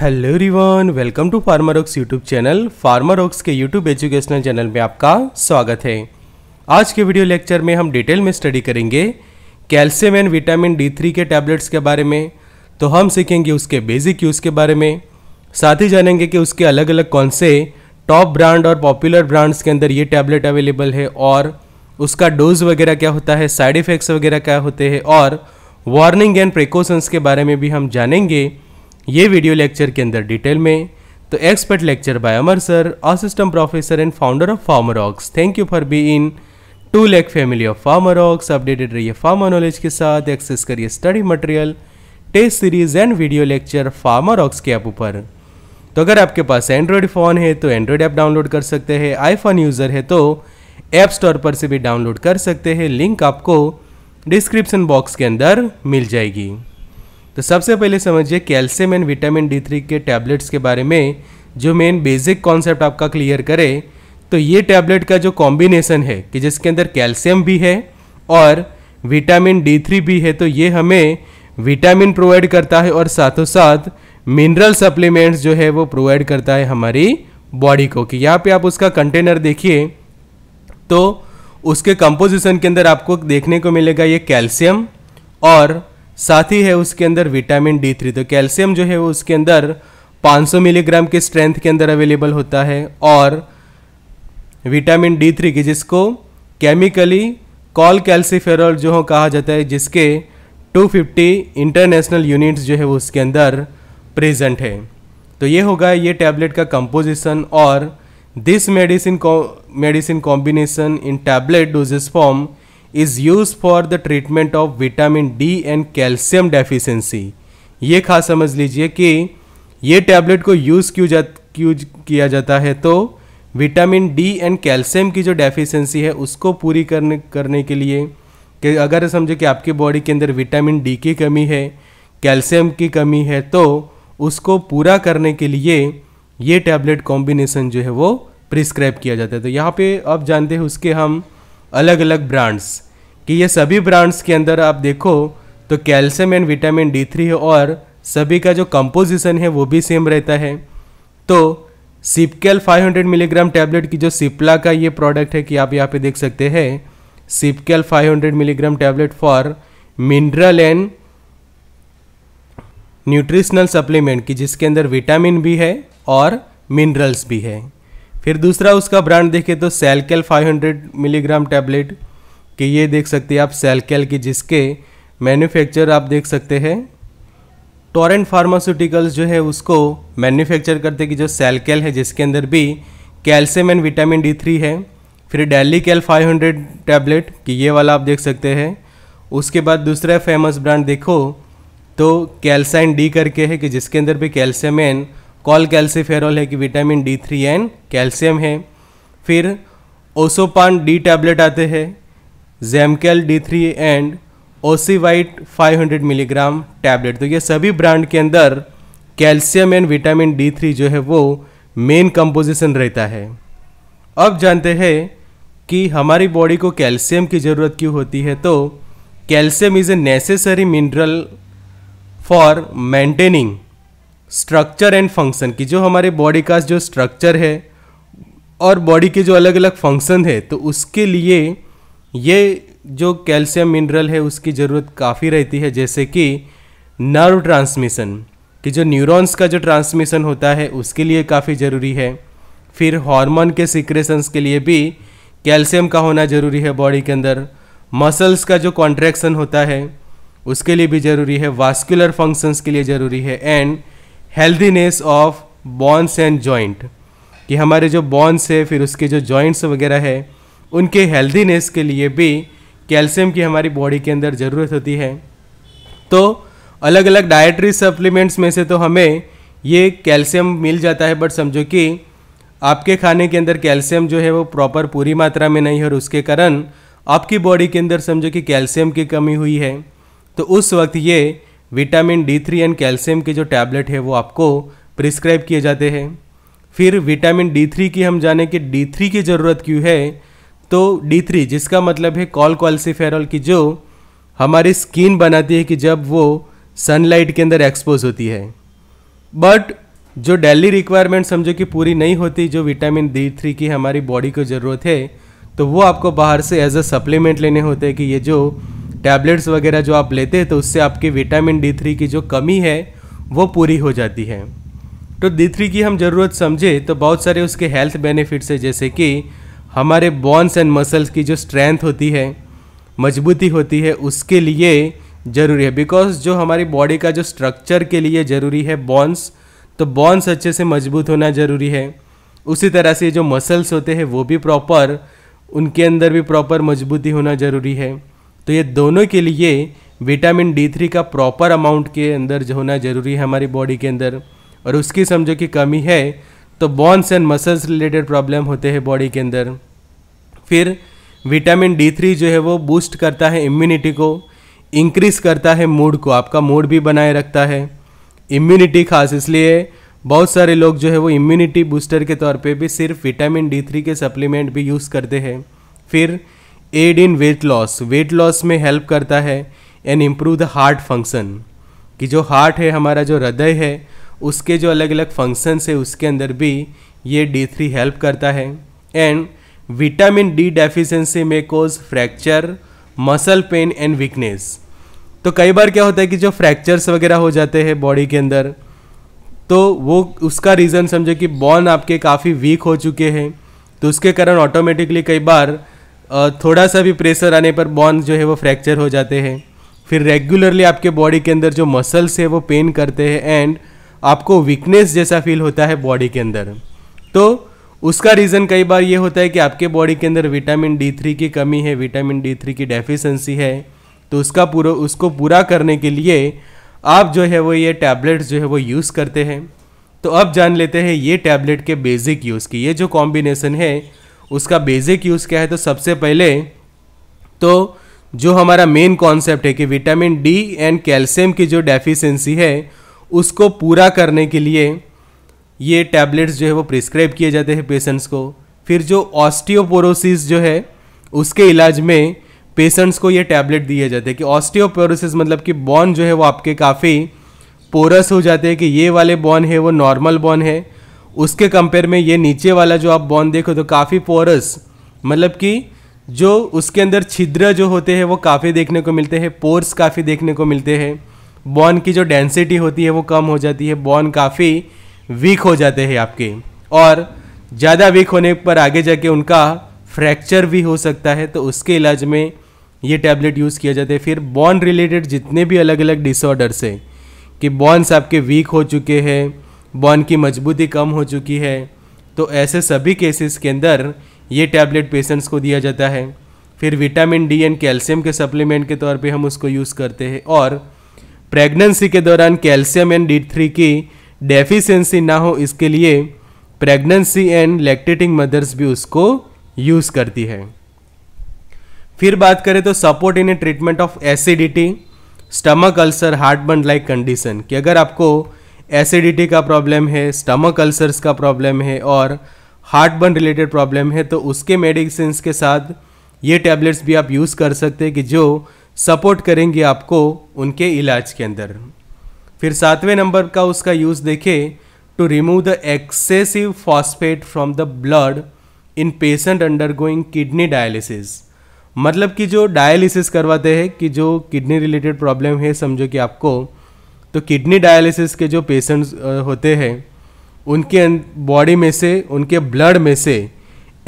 hello रिवान welcome to Pharmarox YouTube channel Pharmarox के YouTube educational channel में आपका स्वागत है आज के वीडियो लेक्चर में हम डिटेल में स्टडी करेंगे calcium and vitamin D three के टैबलेट्स के बारे में तो हम सीखेंगे उसके बेसिक यूज़ के बारे में साथ ही जानेंगे कि उसके अलग अलग कौन से टॉप ब्रांड और पॉपुलर ब्रांड्स के अंदर ये टैबलेट अवेलेबल है और उसका डोज वगैरह क्या होता है साइड इफ़ेक्ट्स वगैरह क्या होते हैं और वार्निंग एंड प्रिकॉशंस के बारे में भी हम जानेंगे ये वीडियो लेक्चर के अंदर डिटेल में तो expert lecture by Amar sir assistant professor and founder of Pharmarox thank you for being to lack family of Pharmarox updated रहिए फार्मर नॉलेज के साथ एक्सेस करिए study material test series and video lecture Pharmarox के app ऊपर तो अगर आपके पास Android phone है तो एंड्रॉयड ऐप डाउनलोड कर सकते हैं आईफोन यूज़र है तो ऐप स्टोर पर से भी डाउनलोड कर सकते हैं लिंक आपको डिस्क्रिप्शन बॉक्स के अंदर मिल जाएगी तो सबसे पहले समझिए calcium and vitamin D three के टैबलेट्स के बारे में जो मेन बेसिक कॉन्सेप्ट आपका क्लियर करे तो ये टैबलेट का जो कॉम्बिनेसन है कि जिसके अंदर कैल्शियम भी है और विटामिन डी थ्री भी है तो ये हमें विटामिन प्रोवाइड करता है और साथों साथ मिनरल सप्लीमेंट्स जो है वो प्रोवाइड करता है हमारी बॉडी को कि यहाँ पे आप उसका कंटेनर देखिए तो उसके कंपोजिशन के अंदर आपको देखने को मिलेगा ये कैल्शियम और साथ ही है उसके अंदर विटामिन डी थ्री तो कैल्शियम जो है वो उसके अंदर 500 मिलीग्राम के स्ट्रेंथ के अंदर अवेलेबल होता है और विटामिन डी थ्री की जिसको केमिकली कॉल कैल्सीफेरॉल जो हो कहा जाता है जिसके 250 इंटरनेशनल यूनिट्स जो है वो उसके अंदर प्रेजेंट है तो ये होगा ये टैबलेट का कंपोजिशन और this medicine medicine combination in tablet doses form is use for the treatment of vitamin D and calcium deficiency ये खास समझ लीजिए कि ये टैबलेट को यूज़ क्यों जा क्यों किया जाता है तो विटामिन डी एंड कैल्शियम की जो डेफिशिएंसी है उसको पूरी करने करने के लिए कि अगर समझो कि आपके बॉडी के अंदर विटामिन डी की कमी है कैल्शियम की कमी है तो उसको पूरा करने के लिए ये टैबलेट कॉम्बिनेसन जो है वो प्रिस्क्राइब किया जाता है तो यहाँ पे आप जानते हैं उसके हम अलग अलग ब्रांड्स कि ये सभी ब्रांड्स के अंदर आप देखो तो calcium and vitamin D three है और सभी का जो कंपोजिशन है वो भी सेम रहता है तो सिपकेल 500 मिलीग्राम टैबलेट की जो सिप्ला का ये प्रोडक्ट है कि आप यहाँ पे देख सकते हैं Cipcal 500 milligram tablet for mineral and nutritional supplement की जिसके अंदर विटामिन भी है और मिनरल्स भी है फिर दूसरा उसका ब्रांड देखें तो सेलकेल 500 मिलीग्राम टैबलेट कि ये देख सकते हैं आप सेलकेल की जिसके मैन्युफैक्चर आप देख सकते हैं टोरेंट फार्मास्यूटिकल्स जो है उसको मैन्युफैक्चर करते कि जो सेलकेल है जिसके अंदर भी calcium and vitamin D three है फिर daily cal five hundred tablet कि ये वाला आप देख सकते हैं उसके बाद दूसरा फेमस ब्रांड देखो तो कैल्साइन डी करके है कि जिसके अंदर भी कैल्शियम एंड कॉल कैल्सीफेरॉल है कि vitamin D three and calcium है फिर ओसोपान डी टैबलेट आते हैं जैमकेल डी थ्री एंड ओसी वाइट हंड्रेड मिलीग्राम टैबलेट तो ये सभी ब्रांड के अंदर calcium and vitamin D three जो है वो मेन कंपोजिशन रहता है अब जानते हैं कि हमारी बॉडी को कैल्शियम की ज़रूरत क्यों होती है तो calcium is a necessary mineral for maintaining structure and function की जो हमारे बॉडी का जो स्ट्रक्चर है और बॉडी के जो अलग अलग फंक्शन है तो उसके लिए ये जो कैल्शियम मिनरल है उसकी ज़रूरत काफ़ी रहती है जैसे कि नर्व ट्रांसमिशन कि जो न्यूरॉन्स का जो ट्रांसमिशन होता है उसके लिए काफ़ी ज़रूरी है फिर हार्मोन के सिक्रेशंस के लिए भी कैल्शियम का होना ज़रूरी है बॉडी के अंदर मसल्स का जो कॉन्ट्रैक्शन होता है उसके लिए भी ज़रूरी है वास्कुलर फंक्शंस के लिए ज़रूरी है and healthiness of bones and joint कि हमारे जो बॉन्स है फिर उसके जो जॉइंट्स वगैरह है उनके हेल्दीनेस के लिए भी कैल्शियम की हमारी बॉडी के अंदर ज़रूरत होती है तो अलग अलग डाइटरी सप्लीमेंट्स में से तो हमें ये कैल्शियम मिल जाता है बट समझो कि आपके खाने के अंदर कैल्शियम जो है वो प्रॉपर पूरी मात्रा में नहीं है और उसके कारण आपकी बॉडी के अंदर समझो कि कैल्शियम की कमी हुई है तो उस वक्त ये vitamin D three and calcium के जो टैबलेट है वो आपको प्रिस्क्राइब किए जाते हैं फिर विटामिन डी थ्री की हम जाने कि डी थ्री की ज़रूरत क्यों है तो डी थ्री जिसका मतलब है कॉल क्वालसीफेरॉल की जो हमारी स्किन बनाती है कि जब वो सनलाइट के अंदर एक्सपोज होती है बट जो डेली रिक्वायरमेंट समझो कि पूरी नहीं होती जो विटामिन डी थ्री की हमारी बॉडी को ज़रूरत है तो वो आपको बाहर से एज अ सप्लीमेंट लेने होते हैं कि ये जो टैबलेट्स वगैरह जो आप लेते हैं तो उससे आपकी विटामिन डी थ्री की जो कमी है वो पूरी हो जाती है तो डी थ्री की हम ज़रूरत समझें तो बहुत सारे उसके हेल्थ बेनिफिट्स है जैसे कि हमारे बॉन्स एंड मसल्स की जो स्ट्रेंथ होती है मजबूती होती है उसके लिए ज़रूरी है बिकॉज जो हमारी बॉडी का जो स्ट्रक्चर के लिए ज़रूरी है बॉन्स तो बॉन्स अच्छे से मजबूत होना ज़रूरी है उसी तरह से जो मसल्स होते हैं वो भी प्रॉपर उनके अंदर भी प्रॉपर मजबूती होना ज़रूरी है तो ये दोनों के लिए विटामिन डी थ्री का प्रॉपर अमाउंट के अंदर जो होना जरूरी है हमारी बॉडी के अंदर और उसकी समझो कि कमी है तो bones and muscles related problem होते हैं बॉडी के अंदर फिर विटामिन डी थ्री जो है वो बूस्ट करता है इम्यूनिटी को इंक्रीज करता है मूड को आपका मूड भी बनाए रखता है इम्यूनिटी खास इसलिए बहुत सारे लोग जो है वो इम्यूनिटी बूस्टर के तौर पे भी सिर्फ विटामिन डी थ्री के सप्लीमेंट भी यूज़ करते हैं फिर aid in weight loss weight loss में हेल्प करता है and improve the heart function कि जो हार्ट है हमारा जो हृदय है उसके जो अलग अलग फंक्शंस है उसके अंदर भी ये डी थ्री हेल्प करता है एंड विटामिन डी डेफिशिएंसी में cause fracture muscle pain and weakness तो कई बार क्या होता है कि जो फ्रैक्चर्स वगैरह हो जाते हैं बॉडी के अंदर तो वो उसका रीज़न समझो कि बॉन आपके काफ़ी वीक हो चुके हैं तो उसके कारण ऑटोमेटिकली कई बार थोड़ा सा भी प्रेशर आने पर बॉन्स जो है वो फ्रैक्चर हो जाते हैं फिर रेगुलरली आपके बॉडी के अंदर जो मसल्स है वो पेन करते हैं एंड आपको वीकनेस जैसा फील होता है बॉडी के अंदर तो उसका रीज़न कई बार ये होता है कि आपके बॉडी के अंदर विटामिन डी थ्री की कमी है विटामिन डी थ्री की डेफिशेंसी है तो उसका पूरा उसको पूरा करने के लिए आप जो है वो ये टैबलेट्स जो है वो यूज़ करते हैं तो अब जान लेते हैं ये टैबलेट के बेसिक यूज़ की ये जो कॉम्बिनेसन है उसका बेसिक यूज़ क्या है तो सबसे पहले तो जो हमारा मेन कॉन्सेप्ट है कि विटामिन डी एंड कैल्शियम की जो डेफिशिएंसी है उसको पूरा करने के लिए ये टैबलेट्स जो है वो प्रिस्क्राइब किए जाते हैं पेशेंट्स को फिर जो ऑस्टियोपोरोसिस जो है उसके इलाज में पेशेंट्स को ये टैबलेट दिए जाते हैं कि ऑस्टियोपोरोसिस मतलब कि बॉन जो है वो आपके काफ़ी पोरस हो जाते हैं कि ये वाले बॉन है वो नॉर्मल बॉन है उसके कंपेयर में ये नीचे वाला जो आप बॉन देखो तो काफ़ी पोरस मतलब कि जो उसके अंदर छिद्र जो होते हैं वो काफ़ी देखने को मिलते हैं पोर्स काफ़ी देखने को मिलते हैं बॉन की जो डेंसिटी होती है वो कम हो जाती है बॉन काफ़ी वीक हो जाते हैं आपके और ज़्यादा वीक होने पर आगे जाके उनका फ्रैक्चर भी हो सकता है तो उसके इलाज में ये टैबलेट यूज़ किया जाता है फिर बॉन रिलेटेड जितने भी अलग अलग डिसऑर्डर्स हैं कि बॉन्स आपके वीक हो चुके हैं बॉन की मजबूती कम हो चुकी है तो ऐसे सभी केसेस के अंदर ये टैबलेट पेशेंट्स को दिया जाता है फिर विटामिन डी एंड कैल्शियम के सप्लीमेंट के तौर पे हम उसको यूज़ करते हैं और प्रेगनेंसी के दौरान कैल्शियम एंड डी थ्री की डेफिशिएंसी ना हो इसके लिए प्रेगनेंसी एंड लैक्टेटिंग मदर्स भी उसको यूज़ करती है फिर बात करें तो support in a treatment of acidity stomach ulcer heartburn like condition कि अगर आपको एसिडिटी का प्रॉब्लम है स्टमक अल्सर्स का प्रॉब्लम है और हार्ट बर्न रिलेटेड प्रॉब्लम है तो उसके मेडिसिन के साथ ये टैबलेट्स भी आप यूज़ कर सकते हैं कि जो सपोर्ट करेंगे आपको उनके इलाज के अंदर फिर सातवें नंबर का उसका यूज़ देखें to remove the excessive phosphate from the blood in patient undergoing kidney dialysis मतलब कि जो डायलिसिस करवाते हैं कि जो किडनी रिलेटेड प्रॉब्लम है समझो कि आपको तो किडनी डायलिसिस के जो पेशेंट्स होते हैं उनके बॉडी अं, में से उनके ब्लड में से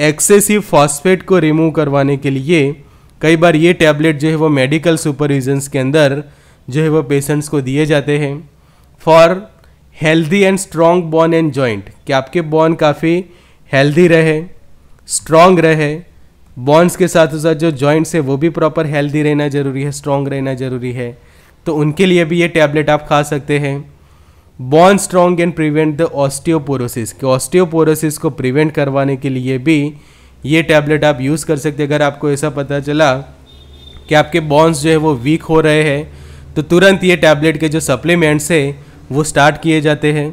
एक्सेसिव फॉस्फेट को रिमूव करवाने के लिए कई बार ये टैबलेट जो है वो मेडिकल सुपरविजन्स के अंदर जो है वो पेशेंट्स को दिए जाते हैं for healthy and strong bone and joint कि आपके बॉन काफ़ी हेल्दी रहे स्ट्रॉन्ग रहे बॉन्स के साथ साथ जो जॉइंट्स है वो भी प्रॉपर हेल्दी रहना ज़रूरी है स्ट्रॉन्ग रहना ज़रूरी है तो उनके लिए भी ये टैबलेट आप खा सकते हैं bone strong and prevent the osteoporosis कि ऑस्टियोपोरोसिस को प्रिवेंट करवाने के लिए भी ये टैबलेट आप यूज़ कर सकते अगर आपको ऐसा पता चला कि आपके बॉन्स जो है वो वीक हो रहे हैं तो तुरंत ये टैबलेट के जो सप्लीमेंट्स है वो स्टार्ट किए जाते हैं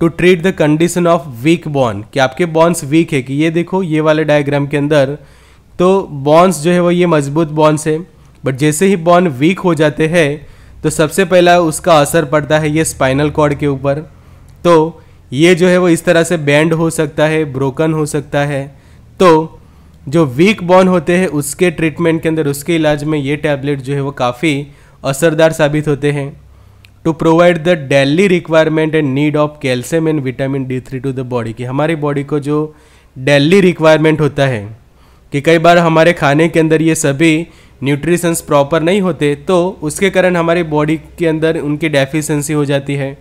to treat the condition of weak bone कि आपके बॉन्स वीक है कि ये देखो ये वाले डायग्राम के अंदर तो बॉन्स जो है वो ये मजबूत बॉन्स है बट जैसे ही बॉन वीक हो जाते हैं तो सबसे पहला उसका असर पड़ता है ये स्पाइनल कॉर्ड के ऊपर तो ये जो है वो इस तरह से बैंड हो सकता है ब्रोकन हो सकता है तो जो वीक बॉन होते हैं उसके ट्रीटमेंट के अंदर उसके इलाज में ये टैबलेट जो है वो काफ़ी असरदार साबित होते हैं to provide the daily requirement and need of calcium and vitamin D three to the body की हमारी बॉडी को जो डेली रिक्वायरमेंट होता है कि कई बार हमारे खाने के अंदर ये सभी न्यूट्रिशंस प्रॉपर नहीं होते तो उसके कारण हमारी बॉडी के अंदर उनकी डेफिशिएंसी हो जाती है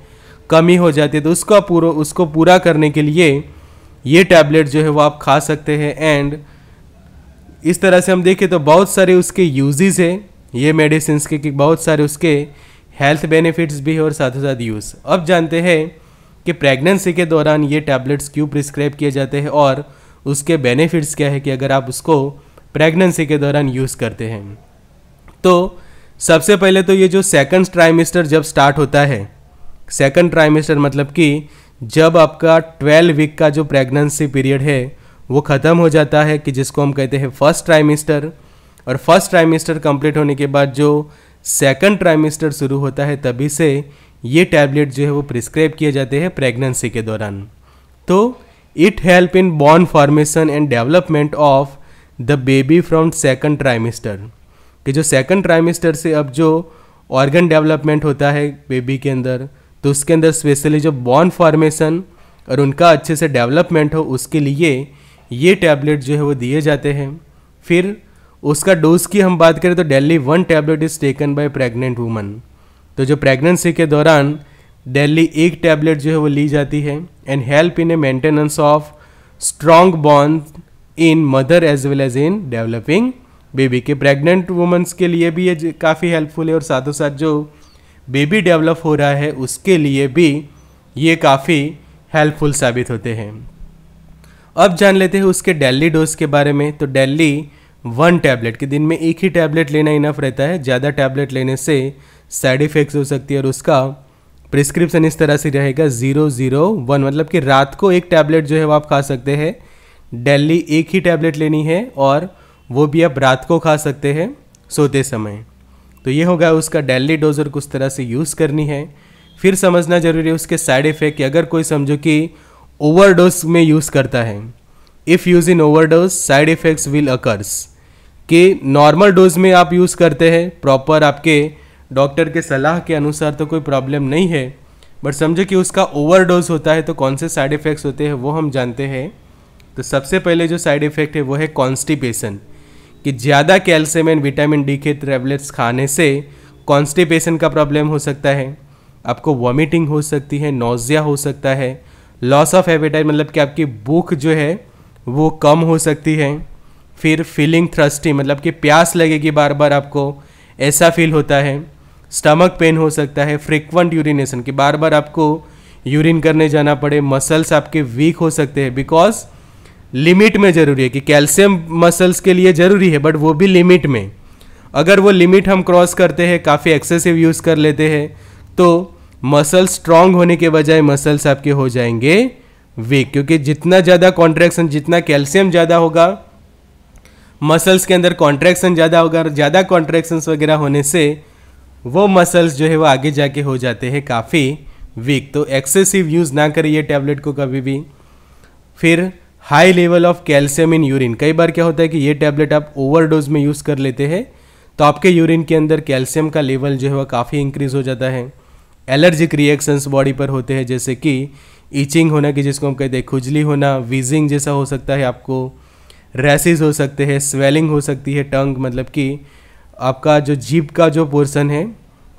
कमी हो जाती है तो उसका पूरा उसको पूरा करने के लिए ये टैबलेट जो है वो आप खा सकते हैं एंड इस तरह से हम देखें तो बहुत सारे उसके यूजेस है ये मेडिसिन के बहुत सारे उसके हेल्थ बेनिफिट्स भी है और साथ ही साथ यूज़ अब जानते हैं कि प्रेगनेंसी के दौरान ये टैबलेट्स क्यों प्रिस्क्राइब किए जाते हैं और उसके बेनिफिट्स क्या है कि अगर आप उसको प्रेगनेंसी के दौरान यूज़ करते हैं तो सबसे पहले तो ये जो सेकंड ट्राइमेस्टर जब स्टार्ट होता है सेकंड ट्राइमेस्टर मतलब कि जब आपका ट्वेल्व वीक का जो प्रेगनेंसी पीरियड है वो ख़त्म हो जाता है कि जिसको हम कहते हैं फर्स्ट ट्राइमेस्टर और फर्स्ट ट्राइमेस्टर कंप्लीट होने के बाद जो सेकंड ट्राइमेस्टर शुरू होता है तभी से ये टैबलेट जो है वो प्रिस्क्राइब किए जाते हैं प्रेगनेंसी के दौरान तो it help in bone formation and development of the baby from second trimester कि जो सेकंड ट्राइमिस्टर से अब जो ऑर्गन डेवलपमेंट होता है बेबी के अंदर तो उसके अंदर स्पेशली जो बॉर्न फॉर्मेशन और उनका अच्छे से डेवलपमेंट हो उसके लिए ये टैबलेट जो है वो दिए जाते हैं फिर उसका डोज की हम बात करें तो daily one tablet is taken by pregnant woman तो जो प्रेगनेंसी के दौरान डेली एक टैबलेट जो है वो ली जाती है and help in a maintenance of strong bone in mother as well as in developing baby के प्रेग्नेंट वुमेंस के लिए भी ये काफ़ी हेल्पफुल है और साथों साथ जो बेबी डेवलप हो रहा है उसके लिए भी ये काफ़ी हेल्पफुल साबित होते हैं अब जान लेते हैं उसके डेली डोज के बारे में तो डेली वन टैबलेट के दिन में एक ही टैबलेट लेना इनफ रहता है ज़्यादा टैबलेट लेने से साइड इफ़ेक्ट्स हो सकती है और उसका प्रिस्क्रिप्शन इस तरह से रहेगा ज़ीरो ज़ीरो वन मतलब कि रात को एक टैबलेट जो है वो आप खा सकते हैं डेली एक ही टैबलेट लेनी है और वो भी आप रात को खा सकते हैं सोते समय तो ये होगा उसका डेली डोज़र कुछ तरह से यूज़ करनी है फिर समझना ज़रूरी है उसके साइड इफ़ेक्ट अगर कोई समझो कि ओवरडोज में यूज़ करता है if use in overdose side effects will occurs कि नॉर्मल डोज में आप यूज़ करते हैं प्रॉपर आपके डॉक्टर के सलाह के अनुसार तो कोई प्रॉब्लम नहीं है बट समझो कि उसका ओवरडोज होता है तो कौन से साइड इफ़ेक्ट्स होते हैं वो हम जानते हैं तो सबसे पहले जो साइड इफ़ेक्ट है वो है कॉन्स्टिपेशन कि ज़्यादा कैल्शियम एंड विटामिन डी के ट्रेबलेट्स खाने से कॉन्स्टिपेशन का प्रॉब्लम हो सकता है आपको वॉमिटिंग हो सकती है नोज़िया हो सकता है लॉस ऑफ एपेटाइट मतलब कि आपकी भूख जो है वो कम हो सकती है फिर फीलिंग थ्रस्टी मतलब कि प्यास लगेगी बार बार आपको ऐसा फील होता है स्टमक पेन हो सकता है फ्रिक्वेंट यूरिनेशन कि बार बार आपको यूरिन करने जाना पड़े मसल्स आपके वीक हो सकते हैं बिकॉज लिमिट में ज़रूरी है कि कैल्शियम मसल्स के लिए ज़रूरी है बट वो भी लिमिट में अगर वो लिमिट हम क्रॉस करते हैं काफ़ी एक्सेसिव यूज़ कर लेते हैं तो मसल्स स्ट्रांग होने के बजाय मसल्स आपके हो जाएंगे वीक क्योंकि जितना ज़्यादा कॉन्ट्रैक्शन जितना कैल्शियम ज़्यादा होगा मसल्स के अंदर कॉन्ट्रैक्शन ज़्यादा होगा ज़्यादा कॉन्ट्रैक्शंस वगैरह होने से वो मसल्स जो है वो आगे जाके हो जाते हैं काफ़ी वीक तो एक्सेसिव यूज़ ना करिए टैबलेट को कभी भी फिर high level of calcium in urine कई बार क्या होता है कि ये टैबलेट आप ओवरडोज में यूज़ कर लेते हैं तो आपके यूरिन के अंदर कैल्शियम का लेवल जो है वह काफ़ी इंक्रीज हो जाता है एलर्जिक रिएक्शंस बॉडी पर होते हैं जैसे कि ईचिंग होना कि जिसको हम कहते हैं खुजली होना वीजिंग जैसा हो सकता है आपको रैसेज हो सकते हैं स्वेलिंग हो सकती है टंग मतलब कि आपका जो जीप का जो पोर्सन है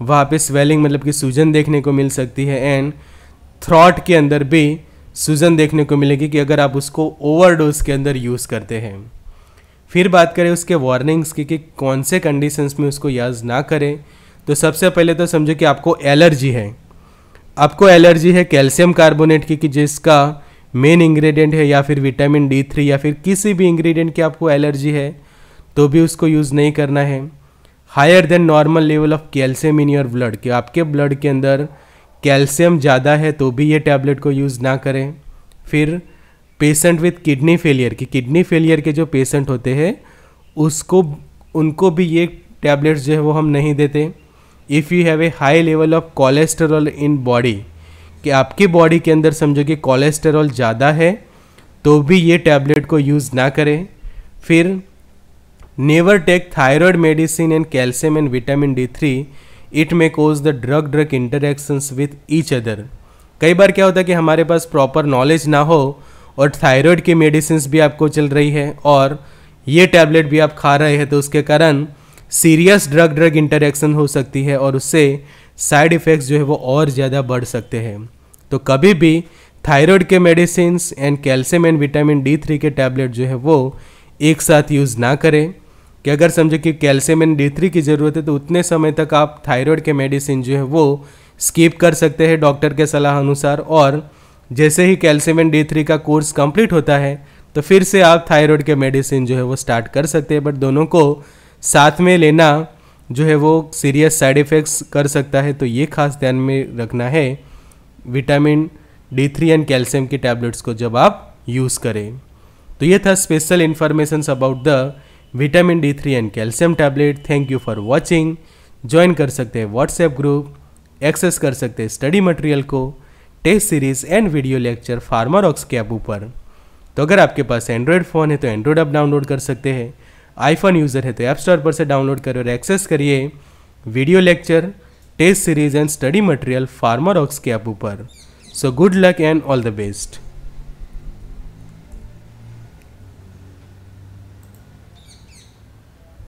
वहाँ पे स्वेलिंग मतलब कि सूजन देखने को मिल सकती है एंड थ्रॉट के अंदर भी सूजन देखने को मिलेगी कि अगर आप उसको ओवरडोज के अंदर यूज़ करते हैं फिर बात करें उसके वार्निंग्स की कि कौन से कंडीशंस में उसको याद ना करें तो सबसे पहले तो समझो कि आपको एलर्जी है आपको एलर्जी है कैल्शियम कार्बोनेट की कि जिसका मेन इंग्रेडिएंट है या फिर विटामिन डी थ्री या फिर किसी भी इंग्रेडिएंट की आपको एलर्जी है तो भी उसको यूज़ नहीं करना है higher than normal level of calcium in your blood कि आपके ब्लड के अंदर कैल्शियम ज़्यादा है तो भी ये टैबलेट को यूज़ ना करें फिर पेशेंट विथ किडनी फेलियर कि किडनी फेलियर के जो पेशेंट होते हैं उसको उनको भी ये टैबलेट्स जो है वो हम नहीं देते if you have a high level of cholesterol in body कि आपकी बॉडी के अंदर समझो कि कोलेस्टेरॉल ज़्यादा है तो भी ये टैबलेट को यूज़ ना करें फिर never take thyroid medicine and calcium and vitamin D three it may cause the drug drug interactions with each other कई बार क्या होता है कि हमारे पास प्रॉपर नॉलेज ना हो और थायराइड की मेडिसिन भी आपको चल रही है और ये टैबलेट भी आप खा रहे हैं तो उसके कारण सीरियस ड्रग ड्रग इंटरेक्शन हो सकती है और उससे साइड इफ़ेक्ट्स जो है वो और ज़्यादा बढ़ सकते हैं तो कभी भी थायराइड के medicine and calcium and vitamin D three के टैबलेट जो है वो एक साथ यूज़ ना करें कि अगर समझो कि कैल्शियम एंड डी थ्री की ज़रूरत है तो उतने समय तक आप थायराइड के मेडिसिन जो है वो स्किप कर सकते हैं डॉक्टर के सलाह अनुसार और जैसे ही कैल्शियम एंड डी थ्री का कोर्स कंप्लीट होता है तो फिर से आप थायराइड के मेडिसिन जो है वो स्टार्ट कर सकते हैं बट दोनों को साथ में लेना जो है वो सीरियस साइड इफ़ेक्ट्स कर सकता है तो ये खास ध्यान में रखना है vitamin D three and calcium की टैबलेट्स को जब आप यूज़ करें तो ये था special information about the vitamin D three and calcium tablet thank you for watching join कर सकते हैं व्हाट्सएप ग्रुप एक्सेस कर सकते हैं स्टडी मटेरियल को test series and video lecture Pharmarox के ऐप ऊपर तो अगर आपके पास एंड्रॉयड फ़ोन है तो एंड्रॉयड ऐप डाउनलोड कर सकते हैं आईफोन यूज़र है तो ऐप स्टोर पर से डाउनलोड करें और एक्सेस करिए video lecture test series and study material Pharmarox के ऐप ऊपर so good luck and all the best